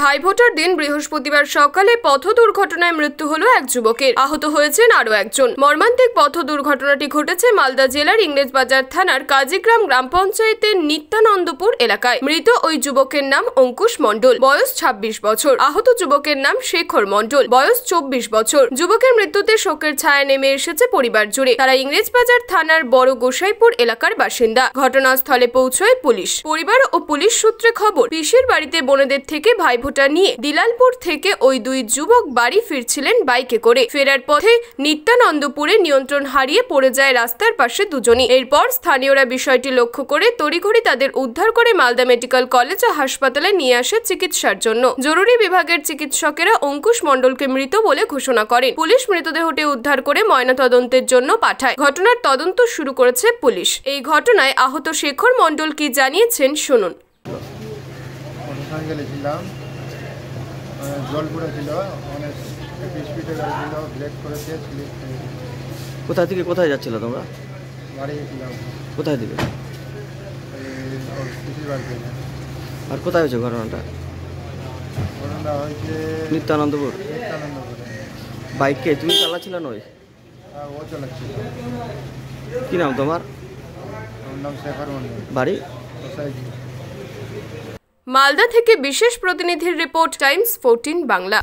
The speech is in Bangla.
ভাইফোঁটার দিন বৃহস্পতিবার সকালে পথ দুর্ঘটনায় মৃত্যু হলো এক যুবকের আহত হয়েছেন আরও একজন মর্মান্তিক পথ দুর্ঘটনাটি ঘটেছে মালদা জেলার ইংরেজবাজার থানার কাজীগ্রাম গ্রাম পঞ্চায়েতের নিত্যানন্দপুর এলাকায় মৃত ওই যুবকের নাম অঙ্কুশ মণ্ডল বয়স ২৬ বছর আহত যুবকের নাম শেখর মণ্ডল বয়স চব্বিশ বছর যুবকের মৃত্যুতে শোকের ছায়া নেমে এসেছে পরিবার জুড়ে তারা ইংরেজবাজার থানার বড় গোসাইপুর এলাকার বাসিন্দা ঘটনাস্থলে পৌঁছয় পুলিশ পরিবার ও পুলিশ সূত্রে খবর পিসির বাড়িতে বোনেদের থেকে ভাই ভাইভোটা নিয়ে দিলালপুর থেকে ওই দুই যুবক বাড়ি ফিরছিলেন বাইকে করে ফেরার পথে নিত্যানন্দপুরে নিয়ন্ত্রণ হারিয়ে পড়ে যায় রাস্তার পাশে দুজনই এরপর স্থানীয়রা বিষয়টি লক্ষ্য করে তড়িঘড়ি তাদের উদ্ধার করে মালদা মেডিকেল কলেজ ও হাসপাতালে নিয়ে আসে চিকিৎসার জন্য জরুরি বিভাগের চিকিৎসকেরা অঙ্কুশ মণ্ডলকে মৃত বলে ঘোষণা করেন পুলিশ মৃতদেহটি উদ্ধার করে ময়নাতদন্তের জন্য পাঠায় ঘটনার তদন্ত শুরু করেছে পুলিশ এই ঘটনায় আহত শেখর মণ্ডল কি জানিয়েছেন শুনুন মানে জল ছিল অনেক স্পিডে গাড়ি ছিল ব্রেক করেছে স্লিপ কোথা থেকে কোথায় যাচ্ছিল তোমরা কোথায় দিবে আর কোথায় হয়েছে ঘটনাটা ঘটনাটা হয়েছে নিত্যানন্দপুর নিত্যানন্দপুর বাইককে তুমি চালাচ্ছিল না হ্যাঁ, ওই ও চালাচ্ছিল কি নাম তোমার নাম শেখর বাড়ি মালদা থেকে বিশেষ প্রতিনিধির রিপোর্ট টাইমস ফোরটিন বাংলা